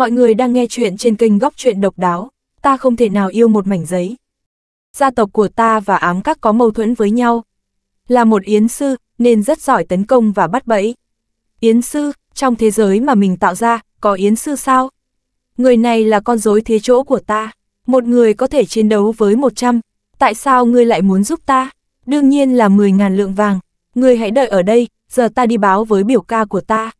Mọi người đang nghe chuyện trên kênh Góc Chuyện Độc Đáo, ta không thể nào yêu một mảnh giấy. Gia tộc của ta và ám các có mâu thuẫn với nhau. Là một yến sư, nên rất giỏi tấn công và bắt bẫy. Yến sư, trong thế giới mà mình tạo ra, có yến sư sao? Người này là con rối thế chỗ của ta. Một người có thể chiến đấu với 100. Tại sao ngươi lại muốn giúp ta? Đương nhiên là 10.000 lượng vàng. Ngươi hãy đợi ở đây, giờ ta đi báo với biểu ca của ta.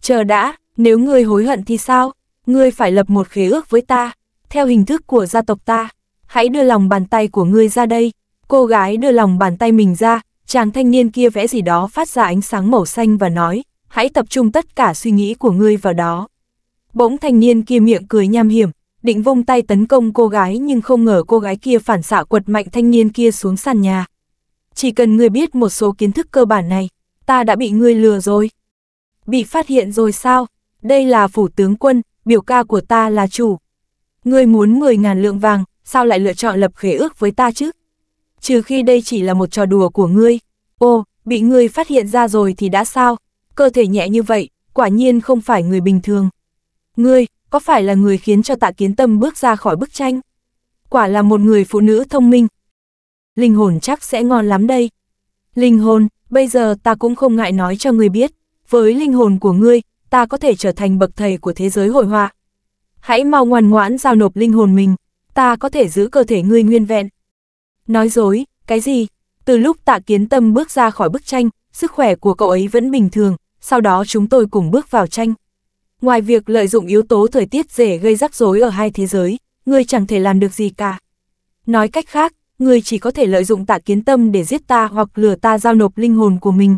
Chờ đã, nếu ngươi hối hận thì sao? Ngươi phải lập một khế ước với ta, theo hình thức của gia tộc ta. Hãy đưa lòng bàn tay của ngươi ra đây. Cô gái đưa lòng bàn tay mình ra, chàng thanh niên kia vẽ gì đó phát ra ánh sáng màu xanh và nói, hãy tập trung tất cả suy nghĩ của ngươi vào đó. Bỗng thanh niên kia miệng cười nham hiểm, định vung tay tấn công cô gái nhưng không ngờ cô gái kia phản xạ quật mạnh thanh niên kia xuống sàn nhà. Chỉ cần ngươi biết một số kiến thức cơ bản này, ta đã bị ngươi lừa rồi. Bị phát hiện rồi sao? Đây là phủ tướng quân, biểu ca của ta là chủ. Ngươi muốn 10.000 lượng vàng, sao lại lựa chọn lập khế ước với ta chứ? Trừ khi đây chỉ là một trò đùa của ngươi. Ô, bị ngươi phát hiện ra rồi thì đã sao? Cơ thể nhẹ như vậy, quả nhiên không phải người bình thường. Ngươi, có phải là người khiến cho tạ kiến tâm bước ra khỏi bức tranh? Quả là một người phụ nữ thông minh. Linh hồn chắc sẽ ngon lắm đây. Linh hồn, bây giờ ta cũng không ngại nói cho ngươi biết. Với linh hồn của ngươi, ta có thể trở thành bậc thầy của thế giới hội họa. Hãy mau ngoan ngoãn giao nộp linh hồn mình, ta có thể giữ cơ thể ngươi nguyên vẹn. Nói dối, cái gì? Từ lúc tạ kiến tâm bước ra khỏi bức tranh, sức khỏe của cậu ấy vẫn bình thường, sau đó chúng tôi cùng bước vào tranh. Ngoài việc lợi dụng yếu tố thời tiết dễ gây rắc rối ở hai thế giới, ngươi chẳng thể làm được gì cả. Nói cách khác, ngươi chỉ có thể lợi dụng tạ kiến tâm để giết ta hoặc lừa ta giao nộp linh hồn của mình.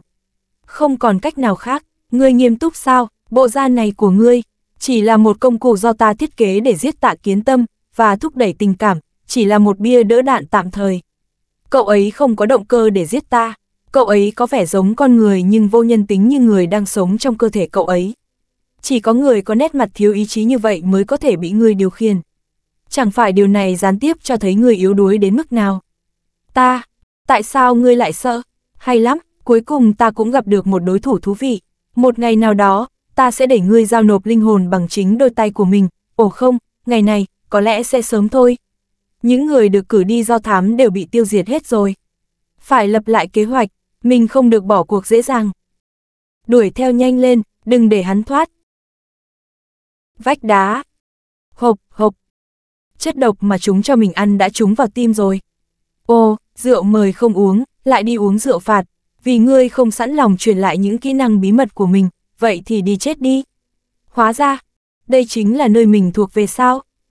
Không còn cách nào khác, ngươi nghiêm túc sao? bộ da này của ngươi, chỉ là một công cụ do ta thiết kế để giết tạ kiến tâm, và thúc đẩy tình cảm, chỉ là một bia đỡ đạn tạm thời. Cậu ấy không có động cơ để giết ta, cậu ấy có vẻ giống con người nhưng vô nhân tính như người đang sống trong cơ thể cậu ấy. Chỉ có người có nét mặt thiếu ý chí như vậy mới có thể bị ngươi điều khiển. Chẳng phải điều này gián tiếp cho thấy người yếu đuối đến mức nào. Ta, tại sao ngươi lại sợ? Hay lắm, cuối cùng ta cũng gặp được một đối thủ thú vị. Một ngày nào đó, ta sẽ để ngươi giao nộp linh hồn bằng chính đôi tay của mình, ồ không, ngày này, có lẽ sẽ sớm thôi. Những người được cử đi do thám đều bị tiêu diệt hết rồi. Phải lập lại kế hoạch, mình không được bỏ cuộc dễ dàng. Đuổi theo nhanh lên, đừng để hắn thoát. Vách đá. Hộp, hộp. Chất độc mà chúng cho mình ăn đã trúng vào tim rồi. Ô, rượu mời không uống, lại đi uống rượu phạt, vì ngươi không sẵn lòng truyền lại những kỹ năng bí mật của mình, vậy thì đi chết đi. Hóa ra, đây chính là nơi mình thuộc về sao?